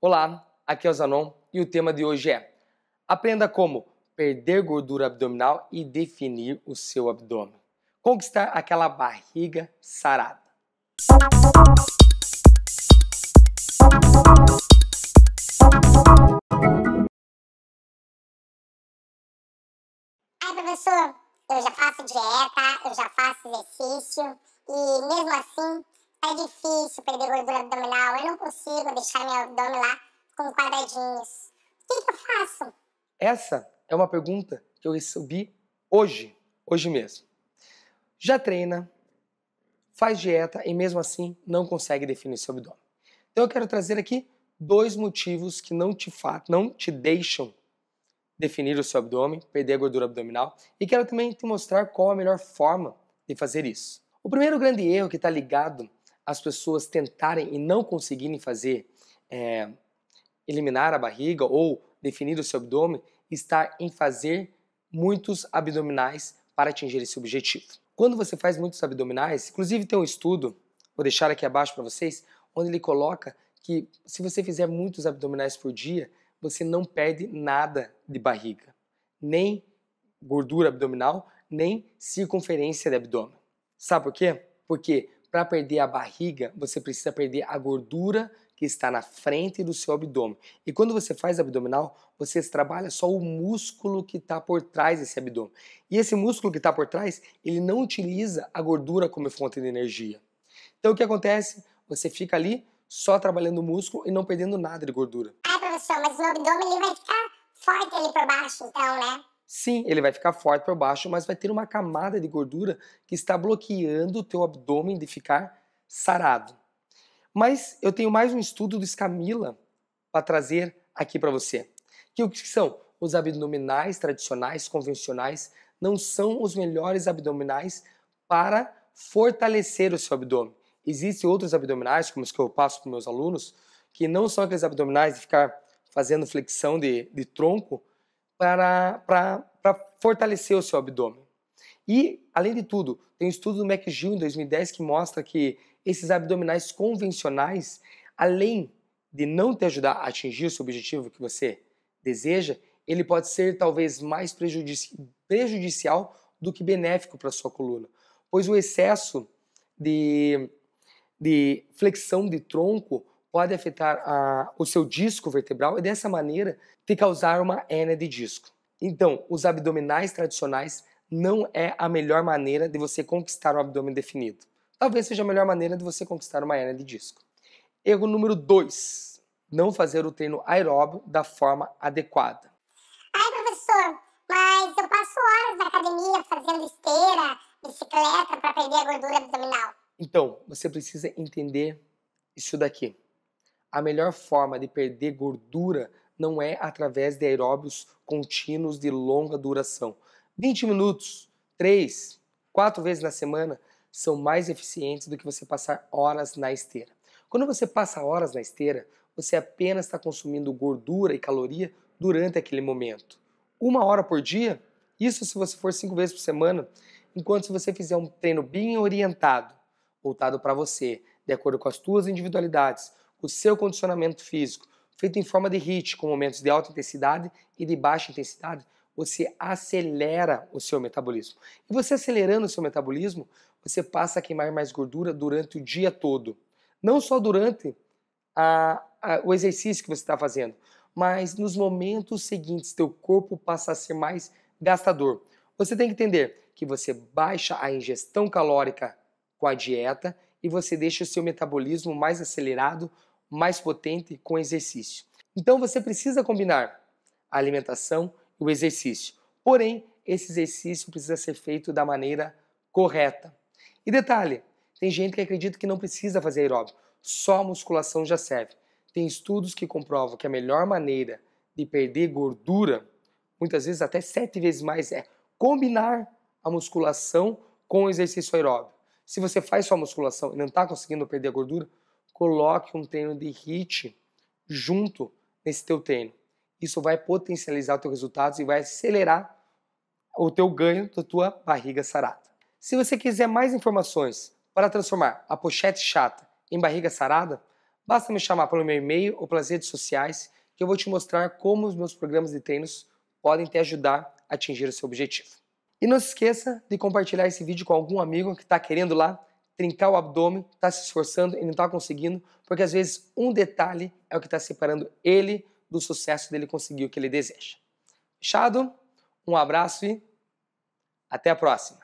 Olá, aqui é o Zanon e o tema de hoje é Aprenda como perder gordura abdominal e definir o seu abdômen. Conquistar aquela barriga sarada. Ai, professor, eu já faço dieta, eu já faço exercício e mesmo assim é difícil perder gordura abdominal, eu não consigo deixar meu abdômen lá com quadradinhos. O que, que eu faço? Essa é uma pergunta que eu recebi hoje, hoje mesmo. Já treina, faz dieta e mesmo assim não consegue definir seu abdômen. Então eu quero trazer aqui dois motivos que não te, não te deixam definir o seu abdômen, perder a gordura abdominal e quero também te mostrar qual a melhor forma de fazer isso. O primeiro grande erro que está ligado as pessoas tentarem e não conseguirem fazer é, eliminar a barriga ou definir o seu abdômen está em fazer muitos abdominais para atingir esse objetivo. Quando você faz muitos abdominais, inclusive tem um estudo, vou deixar aqui abaixo para vocês, onde ele coloca que se você fizer muitos abdominais por dia, você não perde nada de barriga, nem gordura abdominal, nem circunferência de abdômen. Sabe por quê? Porque para perder a barriga, você precisa perder a gordura que está na frente do seu abdômen. E quando você faz abdominal, você trabalha só o músculo que está por trás desse abdômen. E esse músculo que está por trás, ele não utiliza a gordura como fonte de energia. Então o que acontece? Você fica ali só trabalhando o músculo e não perdendo nada de gordura. Ah, professor, mas o abdômen ele vai ficar forte ali por baixo, então, né? Sim, ele vai ficar forte por baixo, mas vai ter uma camada de gordura que está bloqueando o teu abdômen de ficar sarado. Mas eu tenho mais um estudo do Escamila para trazer aqui para você. Que o que são? Os abdominais tradicionais, convencionais, não são os melhores abdominais para fortalecer o seu abdômen. Existem outros abdominais, como os que eu passo para meus alunos, que não são aqueles abdominais de ficar fazendo flexão de, de tronco, para, para, para fortalecer o seu abdômen. E, além de tudo, tem um estudo do McGill em 2010 que mostra que esses abdominais convencionais, além de não te ajudar a atingir o seu objetivo que você deseja, ele pode ser talvez mais prejudici prejudicial do que benéfico para sua coluna, pois o excesso de, de flexão de tronco pode afetar a, o seu disco vertebral e dessa maneira te causar uma hérnia de disco. Então, os abdominais tradicionais não é a melhor maneira de você conquistar um abdômen definido. Talvez seja a melhor maneira de você conquistar uma hérnia de disco. Erro número 2. Não fazer o treino aeróbio da forma adequada. Ai, professor, mas eu passo horas na academia fazendo esteira, bicicleta para perder a gordura abdominal. Então, você precisa entender isso daqui. A melhor forma de perder gordura não é através de aeróbios contínuos de longa duração. 20 minutos, 3, 4 vezes na semana são mais eficientes do que você passar horas na esteira. Quando você passa horas na esteira, você apenas está consumindo gordura e caloria durante aquele momento. Uma hora por dia, isso se você for cinco vezes por semana, enquanto se você fizer um treino bem orientado, voltado para você, de acordo com as suas individualidades, o seu condicionamento físico, feito em forma de HIIT, com momentos de alta intensidade e de baixa intensidade, você acelera o seu metabolismo. E você acelerando o seu metabolismo, você passa a queimar mais gordura durante o dia todo. Não só durante a, a, o exercício que você está fazendo, mas nos momentos seguintes, teu corpo passa a ser mais gastador. Você tem que entender que você baixa a ingestão calórica com a dieta e você deixa o seu metabolismo mais acelerado mais potente com exercício. Então você precisa combinar a alimentação e o exercício. Porém, esse exercício precisa ser feito da maneira correta. E detalhe, tem gente que acredita que não precisa fazer aeróbico, só musculação já serve. Tem estudos que comprovam que a melhor maneira de perder gordura, muitas vezes até sete vezes mais, é combinar a musculação com o exercício aeróbico. Se você faz só musculação e não está conseguindo perder a gordura, coloque um treino de HIIT junto nesse teu treino. Isso vai potencializar os teus resultados e vai acelerar o teu ganho da tua barriga sarada. Se você quiser mais informações para transformar a pochete chata em barriga sarada, basta me chamar pelo meu e-mail ou pelas redes sociais que eu vou te mostrar como os meus programas de treinos podem te ajudar a atingir o seu objetivo. E não se esqueça de compartilhar esse vídeo com algum amigo que está querendo lá trincar o abdômen, está se esforçando e não está conseguindo, porque às vezes um detalhe é o que está separando ele do sucesso dele conseguir o que ele deseja. Fechado? Um abraço e até a próxima!